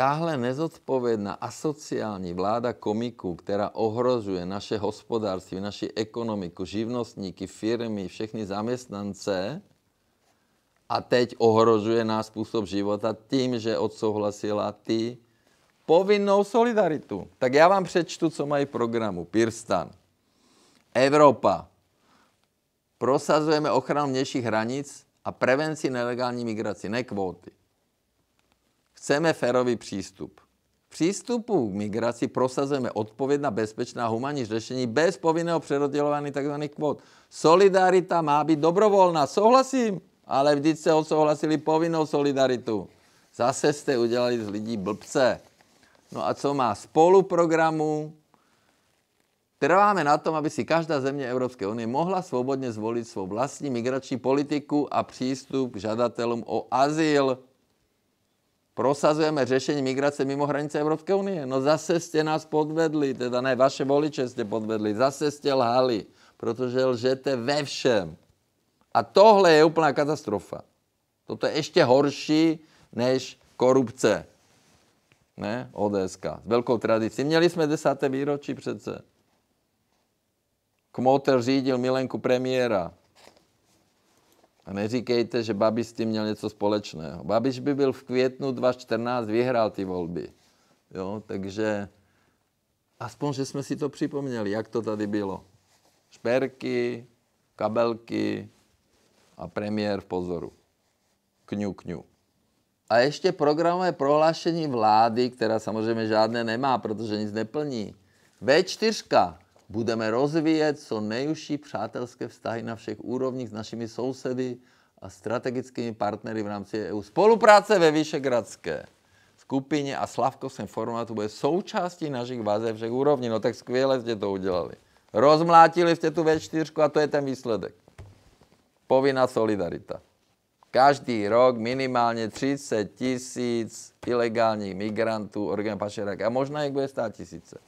Táhle nezodpovědná asociální vláda komiků, která ohrožuje naše hospodářství, naši ekonomiku, živnostníky, firmy, všechny zaměstnance a teď ohrožuje náš způsob života tím, že odsouhlasila ty povinnou solidaritu. Tak já vám přečtu, co mají programu. Pirstan. Evropa. Prosazujeme ochranu vnějších hranic a prevenci nelegální migraci, ne kvóty. Chceme férový přístup. přístupu k migraci prosazujeme odpovědná, bezpečná, humanní řešení bez povinného přerozdělování tzv. kvot. Solidarita má být dobrovolná, souhlasím, ale vždyť se odsouhlasili povinnou solidaritu. Zase jste udělali z lidí blbce. No a co má spoluprogramu? Trváme na tom, aby si každá země Evropské unie mohla svobodně zvolit svou vlastní migrační politiku a přístup k žadatelům o azyl prosazujeme řešení migrace mimo hranice Evropské unie. No zase jste nás podvedli, teda ne, vaše voliče jste podvedli, zase jste lhali, protože lžete ve všem. A tohle je úplná katastrofa. Toto je ještě horší než korupce. Ne? ODSK. S velkou tradicí. Měli jsme desáté výročí přece. Kmotr řídil milenku premiéra. A neříkejte, že Babiš s tím měl něco společného. Babiš by byl v květnu 2014, vyhrál ty volby. Jo, takže aspoň, že jsme si to připomněli, jak to tady bylo. Šperky, kabelky a premiér v pozoru. Kňu, kňu. A ještě programové prohlášení vlády, která samozřejmě žádné nemá, protože nic neplní. V4 Budeme rozvíjet co nejužší přátelské vztahy na všech úrovních s našimi sousedy a strategickými partnery v rámci EU. Spolupráce ve Vyšegradské skupině a slavkovském formátu bude součástí našich vazeb všech úrovní. No tak skvěle jste to udělali. Rozmlátili jste tu V4 a to je ten výsledek. Povinná solidarita. Každý rok minimálně 30 tisíc ilegálních migrantů orgán Pašerák a možná jich bude 100 tisíce.